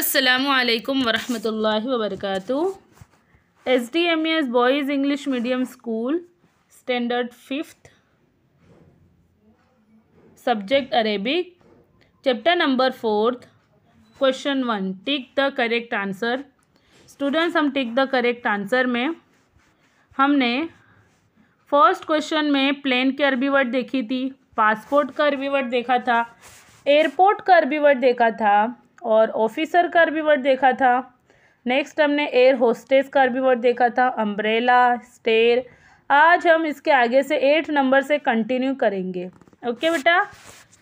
असलकम वरहमल वबरक S D M S boys English medium school standard fifth subject Arabic chapter number fourth question one tick the correct answer students हम tick the correct answer में हमने first question में plane के अरबी word देखी थी पासपोर्ट का अरबी वर्ड देखा था एयरपोर्ट का अरबी वर्ड देखा था और ऑफिसर का अरबी वर्ड देखा था नेक्स्ट हमने एयर होस्टेस का अरबी वर्ड देखा था अम्ब्रेला स्टेर आज हम इसके आगे से एट नंबर से कंटिन्यू करेंगे ओके बेटा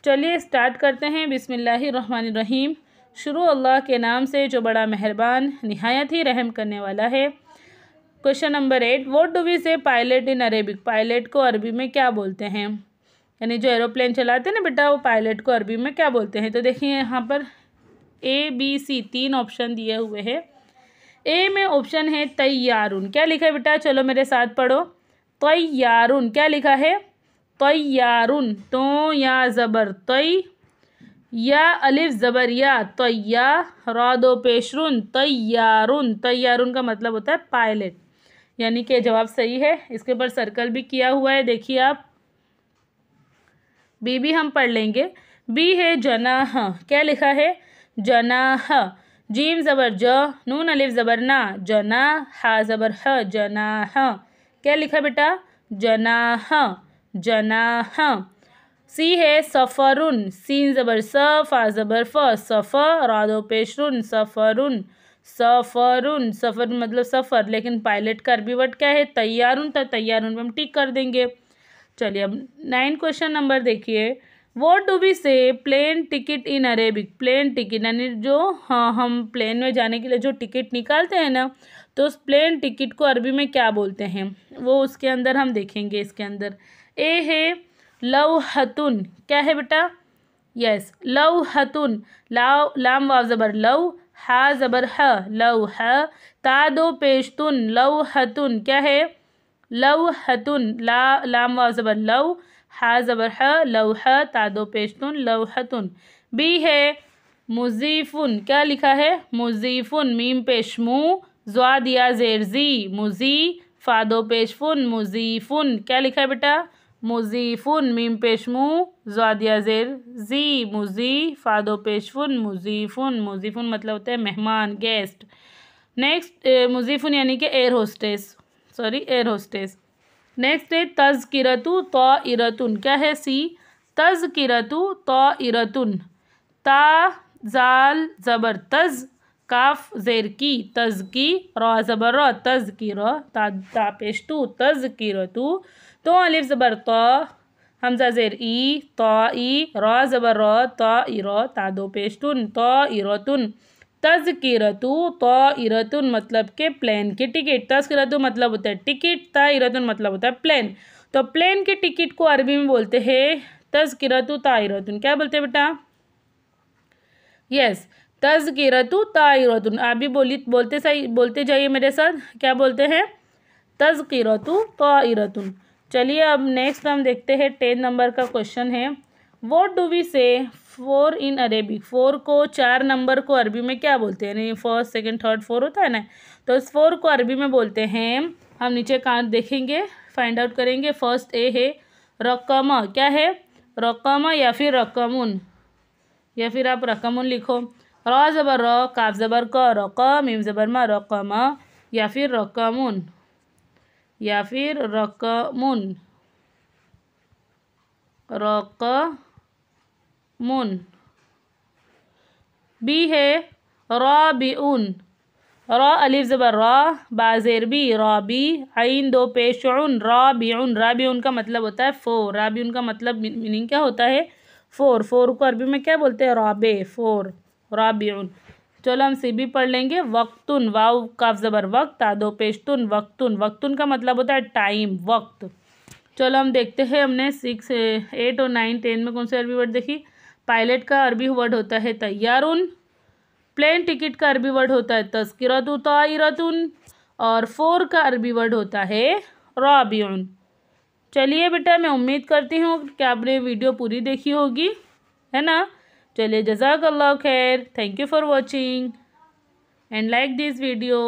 चलिए स्टार्ट करते हैं बिसमीम शुरू अल्लाह के नाम से जो बड़ा मेहरबान नहायत ही रहम करने वाला है question number eight what do we say pilot in Arabic pilot को अरबी में क्या बोलते हैं यानी जो एरोप्लेन चलाते हैं ना बेटा वो पायलट को अरबी में क्या बोलते हैं तो देखिए यहाँ पर ए बी सी तीन ऑप्शन दिए हुए हैं ए में ऑप्शन है तैयारुन क्या लिखा है बेटा चलो मेरे साथ पढ़ो तैयारुन क्या लिखा है तैयारुन तो या ज़बर तय या अलिफ ज़बर या तैया रदो पेशरुन तैयारुन तैयारुन का मतलब होता है पायलट यानी कि जवाब सही है इसके ऊपर सर्कल भी किया हुआ है देखिए आप बी भी हम पढ़ लेंगे बी है जनाह क्या लिखा है जना जीम ज़बर ज नून अलिफ ज़बर ना जना हा ज़बर ह ह क्या लिखा बेटा जना ह सी है सफ़रुन सीन ज़बर स फा ज़बर फ सफ़ रादो पेशरुन सफ़रुन सफ़रुन सफ़र मतलब सफ़र लेकिन पायलट का अरबी वर्ड क्या है तैयारुन तो तैयारुन पर हम टिक कर देंगे चलिए अब नाइन क्वेश्चन नंबर देखिए what do we say plane ticket in Arabic plane ticket यानी जो हाँ हम प्लेन में जाने के लिए जो टिकट निकालते हैं ना तो उस प्लेन टिकट को अरबी में क्या बोलते हैं वो उसके अंदर हम देखेंगे इसके अंदर ए है लव हतुन क्या है बेटा यस लव हतुन लाव लाम वाव ज़बर लव हा ज़बर ह लव ह ता दो पेशतुन लव हतुन क्या है लव हतुन ला लाम वाव ज़बर लव हा ज़बर ह लवह तादो पेशतुन लवहतुन बी है मुजीफ़ुन क्या लिखा है मुजीफ़ुन मीम पेशमू जुआ दिया जेरजी मुजी फ़ादो पेशफुन मुजीफ़ुन क्या लिखा है बेटा मुजीफ़ुन मीम पेशमू जुआ दिया जेर जी मुजी फ़ादो पेशफुन मुजीफ़ुन मुजीफ़ुन मतलब होता है मेहमान गेस्ट नेक्स्ट मुजीफ़ुन यानी कि air hostess sorry air hostess next है किरतु तो इरतुन क्या है सी किरतु तो इरतुन ता जाल ज़बर तज़ काफ ज़ेर की तज़की रो ज़बर की रो ता तापेश तज तज़किर तू तो अलिफ ज़बर तो हमजा ज़ेर ई तो ई रो ज़बर रो तो इरो तादो पेश तुन तो इरो तुन तजकिरतु तो इरतुन मतलब के प्लेन के टिकट तजकिरतु मतलब होता है टिकट ताइरतुन मतलब होता है प्लेन तो प्लेन के टिकट को अरबी में बोलते हैं तजकिरतु ताइरतुन क्या बोलते हैं बेटा यस तजकिरतु ता आप भी बोली बोलते सही बोलते जाइए मेरे साथ क्या बोलते हैं तजकिरतु ताइरतुन चलिए अब नेक्स्ट हम देखते हैं टेन नंबर का क्वेश्चन है what do we say four in Arabic four को चार नंबर को अरबी में क्या बोलते हैं यानी फर्स्ट सेकेंड थर्ड फोर होता है ना तो इस फोर को अरबी में बोलते हैं हम नीचे कान देखेंगे फाइंड आउट करेंगे फर्स्ट ए है रकम क्या है रकम या फिर रकम या फिर आप रकम लिखो र ज़बर र काफ ज़बर क रक़म इम ज़बर म रकम या फिर रकम या फिर रकम रक मुन बी है रॉ बी उन अलिफ ज़बर रॉ बाजेर बी रॉबी आइन दो पेश उन रॉबी उन उन का मतलब होता है फोर रॉबी उन का मतलब मीनिंग क्या होता है फोर फोर को अरबी में क्या बोलते हैं रॉबे फोर रॉबी चलो हम सी भी पढ़ लेंगे वक्तुन वाव काफ ज़बर वक्त दो पेशतुन वक्तुन वक्तुन का मतलब होता है टाइम वक्त चलो हम देखते हैं हमने सिक्स एट और नाइन टेन में कौन से अरबी वर्ड देखी पायलट का अरबी वर्ड होता है तैयारुन प्लेन टिकट का अरबी वर्ड होता है तस्करत तयरतुन और फोर का अरबी वर्ड होता है रॉबियन चलिए बेटा मैं उम्मीद करती हूँ कि आपने वीडियो पूरी देखी होगी है ना चलिए जजाक अल्लाह खैर thank you for watching and like this video